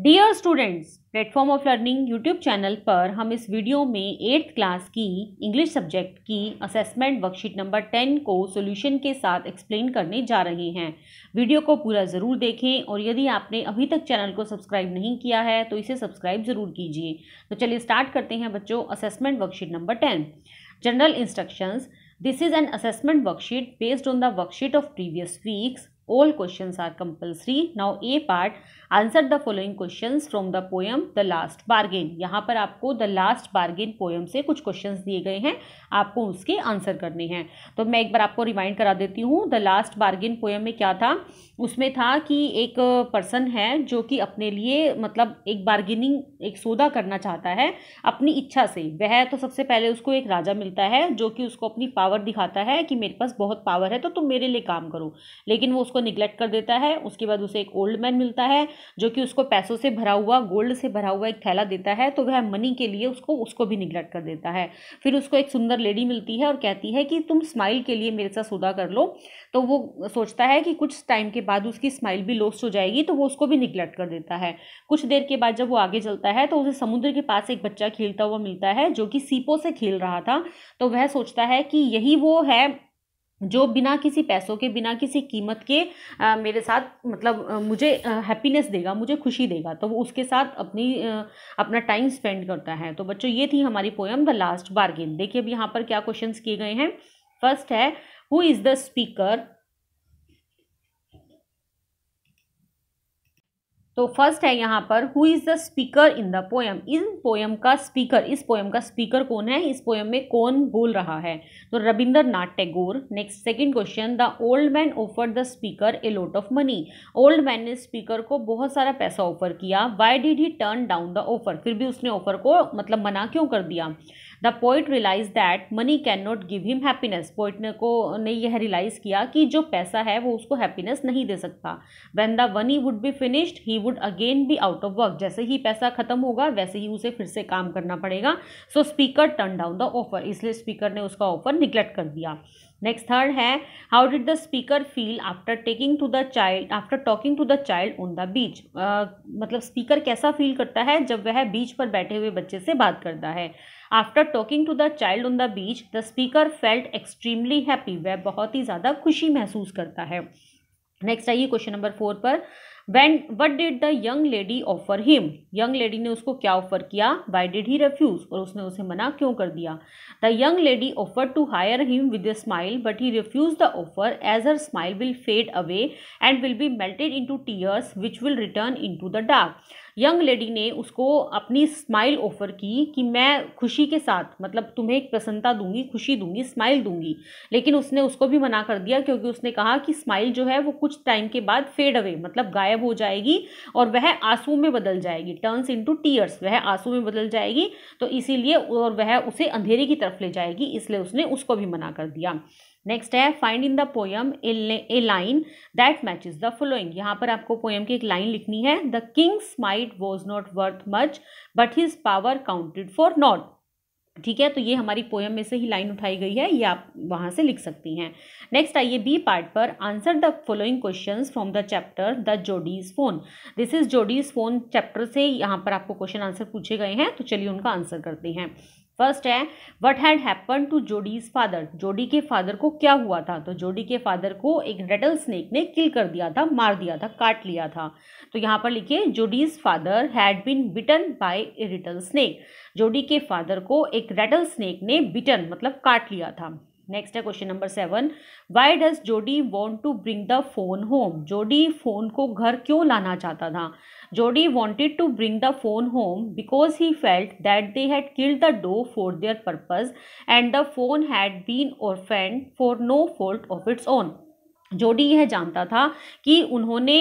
Dear students platform of learning YouTube channel पर हम इस वीडियो में एट्थ क्लास की इंग्लिश सब्जेक्ट की असेसमेंट वर्कशीट नंबर टेन को सॉल्यूशन के साथ एक्सप्लेन करने जा रहे हैं वीडियो को पूरा ज़रूर देखें और यदि आपने अभी तक चैनल को सब्सक्राइब नहीं किया है तो इसे सब्सक्राइब ज़रूर कीजिए तो चलिए स्टार्ट करते हैं बच्चों assessment worksheet number ten general instructions this is an assessment worksheet based on the worksheet of previous weeks all questions are compulsory now a part answer the following questions from the poem the last bargain यहाँ पर आपको the last bargain poem से कुछ questions दिए गए हैं आपको उसके आंसर करने हैं तो मैं एक बार आपको रिमाइंड करा देती हूँ the last bargain poem में क्या था उसमें था कि एक पर्सन है जो कि अपने लिए मतलब एक बार्गेनिंग एक सौदा करना चाहता है अपनी इच्छा से वह तो सबसे पहले उसको एक राजा मिलता है जो कि उसको अपनी पावर दिखाता है कि मेरे पास बहुत पावर है तो तुम मेरे लिए काम करो लेकिन वो उसको निग्लेक्ट कर देता है उसके बाद उसे एक ओल्ड मैन मिलता है जो कि उसको पैसों से भरा हुआ गोल्ड से भरा हुआ एक थैला देता है तो वह मनी के लिए उसको उसको भी निग्लेक्ट कर देता है फिर उसको एक सुंदर लेडी मिलती है और कहती है कि तुम स्माइल के लिए मेरे साथ सौदा कर लो तो वो सोचता है कि कुछ टाइम के बाद उसकी स्माइल भी लॉस्ट हो जाएगी तो वो उसको भी निग्लेक्ट कर देता है कुछ देर के बाद जब वो आगे चलता है तो उसे समुद्र के पास एक बच्चा खेलता हुआ मिलता है जो कि सीपो से खेल रहा था तो वह सोचता है कि यही वो है जो बिना किसी पैसों के बिना किसी कीमत के आ, मेरे साथ मतलब आ, मुझे हैप्पीनेस देगा मुझे खुशी देगा तो वो उसके साथ अपनी आ, अपना टाइम स्पेंड करता है तो बच्चों ये थी हमारी पोएम द लास्ट बार्गेन देखिए अब यहाँ पर क्या क्वेश्चंस किए गए हैं फर्स्ट है हु इज़ द स्पीकर तो फर्स्ट है यहाँ पर who is the speaker in the poem इन पोएम का स्पीकर इस पोएम का स्पीकर कौन है इस पोएम में कौन बोल रहा है तो Rabindranath Tagore next second question the old man offer the speaker a lot of money old man ने स्पीकर को बहुत सारा पैसा ऑफर किया why did he turn down the offer फिर भी उसने ऑफर को मतलब मना क्यों कर दिया the poet realise that money can not give him happiness poet ने को ने यह रियलाइज़ किया कि जो पैसा है वो उसको हैप्पीनेस नहीं दे सकता when the money would be finished he would again be out of work जैसे ही पैसा खत्म होगा वैसे ही उसे फिर से काम करना पड़ेगा so speaker turn down the offer इसलिए स्पीकर ने उसका ऑफर निगलेक्ट कर दिया नेक्स्ट थर्ड है how did the speaker feel after taking to the child after talking to the child on the beach मतलब स्पीकर कैसा फील करता है जब वह बीच पर बैठे हुए बच्चे से बात करता है after talking to the child on the beach the speaker felt extremely happy वह बहुत ही ज़्यादा खुशी महसूस करता है नेक्स्ट आइए क्वेश्चन नंबर फोर पर when what did the young lady offer him young lady ने उसको क्या ऑफर किया वाई डिड ही रेफ्यूज और उसने उसे मना क्यों कर दिया the young lady offer to hire him with a smile but he refuse the offer as her smile will fade away and will be melted into tears which will return into the dark young lady ने उसको अपनी smile offer की कि मैं खुशी के साथ मतलब तुम्हें एक प्रसन्नता दूंगी खुशी दूंगी स्माइल दूंगी लेकिन उसने उसको भी मना कर दिया क्योंकि उसने कहा कि स्माइल जो है वो कुछ टाइम के बाद फेड अवे मतलब गायब हो जाएगी और वह आंसू में बदल जाएगी टर्न्स इंटू टीयर्स वह आंसू में बदल जाएगी तो इसीलिए और वह उसे अंधेरे की तरफ ले जाएगी इसलिए उसने उसको भी मना कर दिया नेक्स्ट है find in the poem a line that matches the following यहाँ पर आपको पोयम की एक लाइन लिखनी है the king's might was not worth much but his power counted for not ठीक है तो ये हमारी पोयम में से ही लाइन उठाई गई है ये आप वहाँ से लिख सकती हैं नेक्स्ट आइए बी पार्ट पर answer the following questions from the chapter the Jody's fawn this is Jody's fawn chapter से यहाँ पर आपको क्वेश्चन आंसर पूछे गए हैं तो चलिए उनका आंसर करते हैं फर्स्ट है what had happen to Jody's father Jody के फादर को क्या हुआ था तो जोडी के फादर को एक रेटल स्नेक ने किल कर दिया था मार दिया था काट लिया था तो यहाँ पर लिखिए Jody's father had been bitten by a rattlesnake Jody के फादर को एक रेटल स्नेक ने बिटन मतलब काट लिया था नेक्स्ट है question number seven why does Jody want to bring the fawn home Jody fawn को घर क्यों लाना चाहता था Jody wanted to bring the phone home because he felt that they had killed the dove for their purpose and the phone had been orphaned for no fault of its own. जोडी यह जानता था कि उन्होंने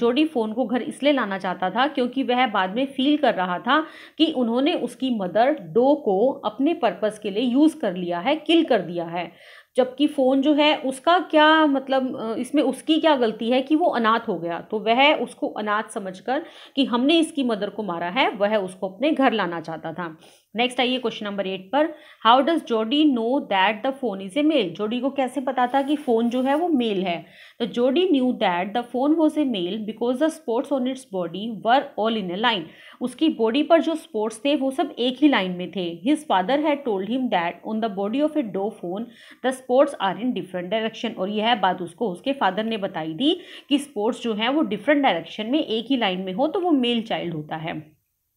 जोडी phone को घर इसलिए लाना चाहता था क्योंकि वह बाद में फील कर रहा था कि उन्होंने उसकी मदर डो को अपने पर्पस के लिए यूज़ कर लिया है किल कर दिया है जबकि फ़ोन जो है उसका क्या मतलब इसमें उसकी क्या गलती है कि वो अनाथ हो गया तो वह उसको अनाथ समझकर कि हमने इसकी मदर को मारा है वह उसको अपने घर लाना चाहता था नेक्स्ट आइए क्वेश्चन नंबर एट पर how does Jody know that the fawn is a male Jody को कैसे पता था कि फोन जो है वो मेल है तो Jody knew that the fawn was a male because the spots on its body were all in a line उसकी बॉडी पर जो स्पोर्ट्स थे वो सब एक ही लाइन में थे his father has told him that on the body of a doe fawn the spots are in different direction और यह बात उसको उसके फादर ने बताई दी कि स्पोर्ट्स जो है वो डिफरेंट डायरेक्शन में एक ही लाइन में हो तो वो मेल चाइल्ड होता है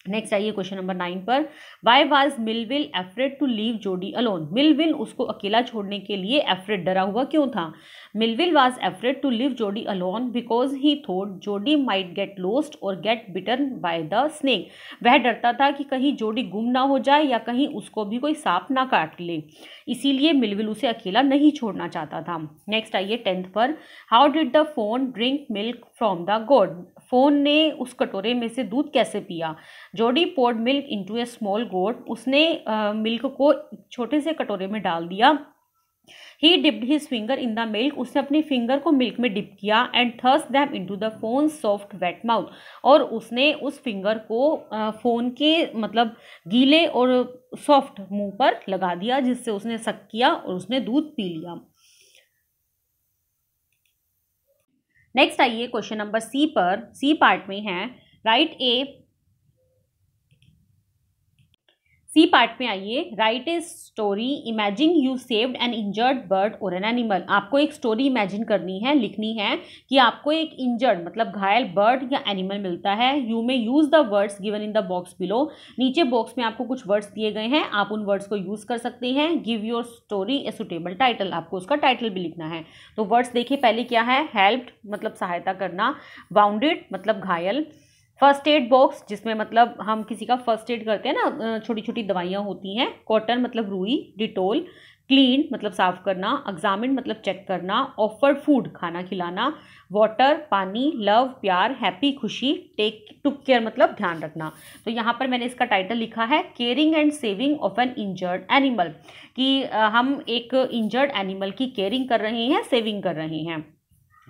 नेक्स्ट आइए क्वेश्चन नंबर नाइन पर why was Millwheel afraid to leave Jody alone Millwheel उसको अकेला छोड़ने के लिए एफरेड डरा हुआ क्यों था Millwheel was afraid to leave Jody alone because he thought Jody might get lost और get bitten by the snake वह डरता था कि कहीं जोडी गुम ना हो जाए या कहीं उसको भी कोई सांप ना काट ले इसीलिए मिलविल उसे अकेला नहीं छोड़ना चाहता था नेक्स्ट आइए टेंथ पर how did the fawn drink milk from the gourd fawn ने उस कटोरे में से दूध कैसे पिया Jody poured milk into a small gourd उसने मिल्क को छोटे से कटोरे में डाल दिया he dipped his finger in the milk उसने अपनी फिंगर को मिल्क में डिप किया and thrust them into the fawn soft wet mouth और उसने उस फिंगर को फ़ोन के मतलब गीले और सॉफ्ट मुंह पर लगा दिया जिससे उसने सक किया और उसने दूध पी लिया नेक्स्ट आइए क्वेश्चन नंबर सी पर सी पार्ट में है राइट ए सी पार्ट में आइए write a story imagine you saved an injured bird और एन एनिमल आपको एक स्टोरी इमेजिन करनी है लिखनी है कि आपको एक इंजर्ड मतलब घायल बर्ड या एनिमल मिलता है you may use the words given in the box below नीचे बॉक्स में आपको कुछ वर्ड्स दिए गए हैं आप उन वर्ड्स को यूज़ कर सकते हैं give your story a suitable title आपको उसका टाइटल भी लिखना है तो वर्ड्स देखिए पहले क्या है हेल्प्ड मतलब सहायता करना बाउंडेड मतलब घायल फर्स्ट एड बॉक्स जिसमें मतलब हम किसी का फर्स्ट एड करते हैं ना छोटी छोटी दवाइयाँ होती हैं कॉटन मतलब रूई डिटोल क्लीन मतलब साफ करना एग्जामिन मतलब चेक करना ऑफर फूड खाना खिलाना वाटर पानी लव प्यार हैप्पी खुशी टेक टुक केयर मतलब ध्यान रखना तो यहाँ पर मैंने इसका टाइटल लिखा है caring and saving of an injured animal कि हम एक इंजर्ड एनिमल की केयरिंग कर रहे हैं सेविंग कर रहे हैं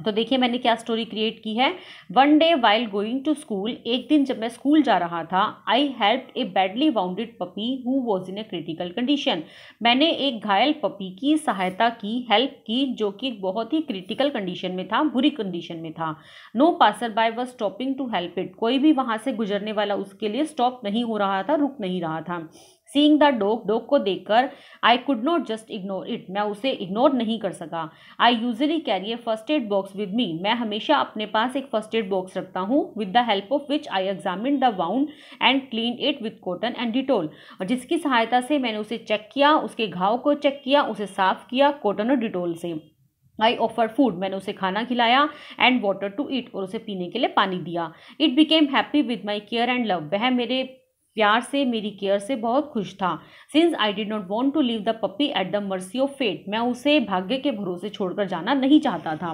तो देखिए मैंने क्या स्टोरी क्रिएट की है one day while going to school एक दिन जब मैं स्कूल जा रहा था I help a badly wounded puppy who was in a critical condition मैंने एक घायल पपी की सहायता की हेल्प की जो कि बहुत ही क्रिटिकल कंडीशन में था बुरी कंडीशन में था no passer by was stopping to help it कोई भी वहाँ से गुजरने वाला उसके लिए स्टॉप नहीं हो रहा था रुक नहीं रहा था सींग द डोग डोग को देखकर I could not just ignore it मैं उसे इग्नोर नहीं कर सका I usually carry a first aid box with me मैं हमेशा अपने पास एक फर्स्ट एड बॉक्स रखता हूँ with the help of which I examine the wound and clean it with cotton and Dettol और जिसकी सहायता से मैंने उसे चेक किया उसके घाव को चेक किया उसे साफ किया कॉटन और डिटोल से आई ऑफर फूड मैंने उसे खाना खिलाया एंड वाटर टू ईट और उसे पीने के लिए पानी दिया it became happy with my care and love वह मेरे प्यार से मेरी केयर से बहुत खुश था since I did not want to leave the puppy at the mercy of fate मैं उसे भाग्य के भरोसे छोड़कर जाना नहीं चाहता था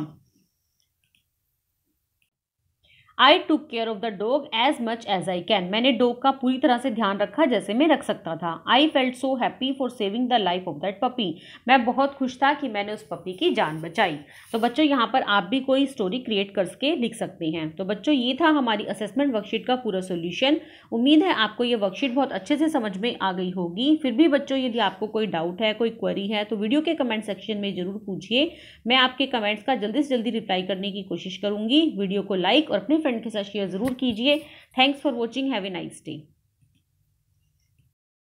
I took care of the dog as much as I can मैंने डॉग का पूरी तरह से ध्यान रखा जैसे मैं रख सकता था I felt so happy for saving the life of that puppy मैं बहुत खुश था कि मैंने उस पपी की जान बचाई तो बच्चों यहाँ पर आप भी कोई स्टोरी क्रिएट करके लिख सकते हैं तो बच्चों ये था हमारी असेसमेंट वर्कशीट का पूरा सोल्यूशन उम्मीद है आपको ये वर्कशीट बहुत अच्छे से समझ में आ गई होगी फिर भी बच्चों यदि आपको कोई डाउट है कोई क्वेरी है तो वीडियो के कमेंट सेक्शन में ज़रूर पूछिए मैं आपके कमेंट्स का जल्दी से जल्दी रिप्लाई करने की कोशिश करूंगी वीडियो को लाइक और अपने फ्रेंड के साथ शेयर ज़रूर कीजिए thanks for watching have a nice day